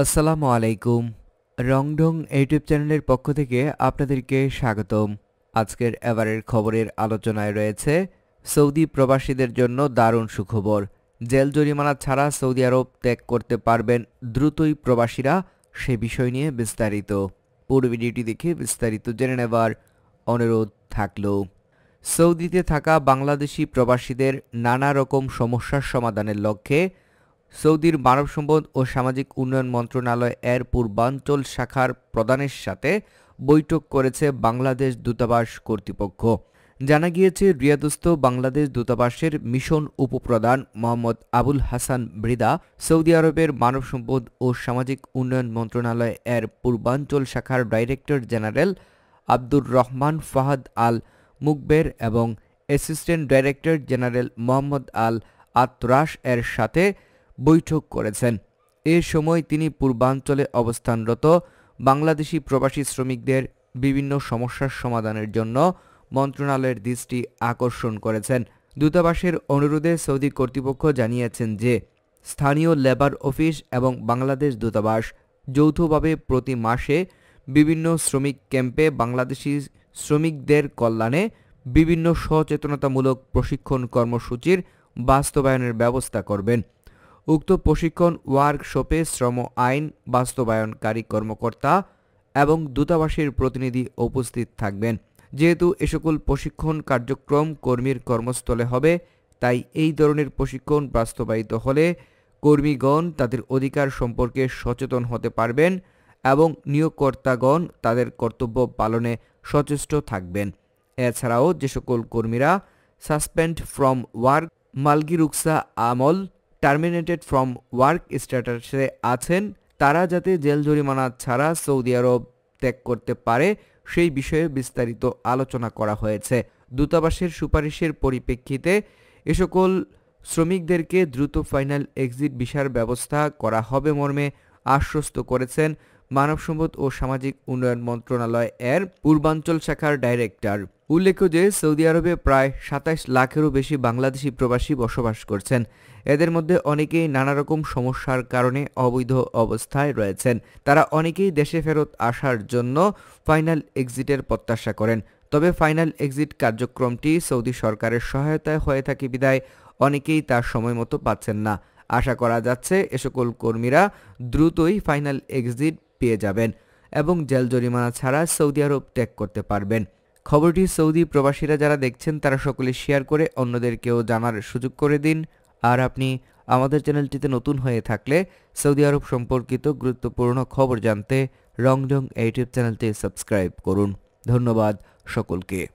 আসসালামু আলাইকুম রংডং ইউটিউব চ্যানেলের পক্ষ থেকে আপনাদেরকে স্বাগতম আজকের এবারের খবরের আলোচনায় রয়েছে সৌদি প্রবাসীদের জন্য দারুণ সুখবর জেল জরিমানা ছাড়া সৌদি আরব ত্যাগ করতে পারবেন দ্রুতই প্রবাসীরা সে বিষয় নিয়ে বিস্তারিত পুরো ভিডিওটি দেখে বিস্তারিত জেনে নেবার অনুরোধ থাকল সৌদিতে থাকা বাংলাদেশি প্রবাসীদের নানা রকম সমস্যার সমাধানের লক্ষ্যে সৌদির মানব সম্পদ ও সামাজিক উন্নয়ন মন্ত্রণালয় এর পূর্বাঞ্চল শাখার প্রধানের সাথে বৈঠক করেছে বাংলাদেশ দূতাবাস কর্তৃপক্ষ জানা গিয়েছে রিয়াদস্থ বাংলাদেশ দূতাবাসের মিশন উপপ্রধান মোহাম্মদ আবুল হাসান ব্রিদা সৌদি আরবের মানব সম্পদ ও সামাজিক উন্নয়ন মন্ত্রণালয় এর পূর্বাঞ্চল শাখার director general Abdur Rahman Fahad Al Mukber এবং assistant director general Mohammad Al Atrash এর সাথে বৈঠক করেছেন এ সময় তিনি পূর্বাঞ্চলে অবস্থানরত বাংলাদেশি প্রবাসী শ্রমিকদের বিভিন্ন সমস্যার সমাধানের জন্য মন্ত্রণালয়ের দৃষ্টি আকর্ষণ করেছেন দূতাবাসের অনুরোধে সৌদি কর্তৃপক্ষ জানিয়েছেন যে স্থানীয় লেবার অফিস এবং বাংলাদেশ দূতাবাস যৌথভাবে প্রতি মাসে বিভিন্ন শ্রমিক ক্যাম্পে বাংলাদেশি শ্রমিকদের কল্যাণে বিভিন্ন সচেতনতামূলক প্রশিক্ষণ কর্মসূচির বাস্তবায়নের ব্যবস্থা করবেন উক্ত প্রশিক্ষণ ওয়ার্কশপে শ্রম আইন বাস্তবায়নকারী কর্মকর্তা এবং দূতাবাসের প্রতিনিধি উপস্থিত থাকবেন যেহেতু এ সকল প্রশিক্ষণ কার্যক্রম কর্মীর কর্মস্থলে হবে তাই এই ধরনের প্রশিক্ষণ বাস্তবায়িত হলে কর্মীগণ তাদের অধিকার সম্পর্কে সচেতন হতে পারবেন এবং নিয়োগকর্তাগণ তাদের কর্তব্য পালনে সচেষ্ট থাকবেন এছাড়াও যে সকল কর্মীরা সাসপেন্ড ফ্রম ওয়ার্ক মালগিরুকসা আমল টার্মিনেটেড ফ্রম ওয়ার্ক স্ট্যাটাসে আছেন তারা যাতে জেল জরিমানা ছাড়া সৌদি আরব ত্যাগ করতে পারে সেই বিষয়ে বিস্তারিত আলোচনা করা হয়েছে দূতাবাসের সুপারিশের পরিপ্রেক্ষিতে এ সকল শ্রমিকদেরকে দ্রুত ফাইনাল এক্সিট বিষার ব্যবস্থা করা হবে মর্মে আশ্বস্ত করেছেন মানব সম্পদ ও সামাজিক উন্নয়ন মন্ত্রণালয় এর পূর্বাঞ্চল শাখার ডাইরেক্টর উল্লেখ্য যে সৌদি আরবে প্রায় সাতাইশ লাখেরও বেশি বাংলাদেশি প্রবাসী বসবাস করছেন এদের মধ্যে অনেকেই নানা রকম সমস্যার কারণে অবৈধ অবস্থায় রয়েছেন তারা অনেকেই দেশে ফেরত আসার জন্য ফাইনাল এক্সিটের প্রত্যাশা করেন তবে ফাইনাল এক্সিট কার্যক্রমটি সৌদি সরকারের সহায়তায় হয়ে থাকে বিদায় অনেকেই তার সময় মতো পাচ্ছেন না আশা করা যাচ্ছে এ সকল কর্মীরা দ্রুতই ফাইনাল এক্সিট পেয়ে যাবেন এবং জেল জরিমানা ছাড়া সৌদি আরব ত্যাগ করতে পারবেন খবরটি সৌদি প্রবাসীরা যারা দেখছেন তারা সকলে শেয়ার করে অন্যদেরকেও জানার সুযোগ করে দিন আর আপনি আমাদের চ্যানেলটিতে নতুন হয়ে থাকলে সৌদি আরব সম্পর্কিত গুরুত্বপূর্ণ খবর জানতে রংজং ইউটিউব চ্যানেলটি সাবস্ক্রাইব করুন ধন্যবাদ সকলকে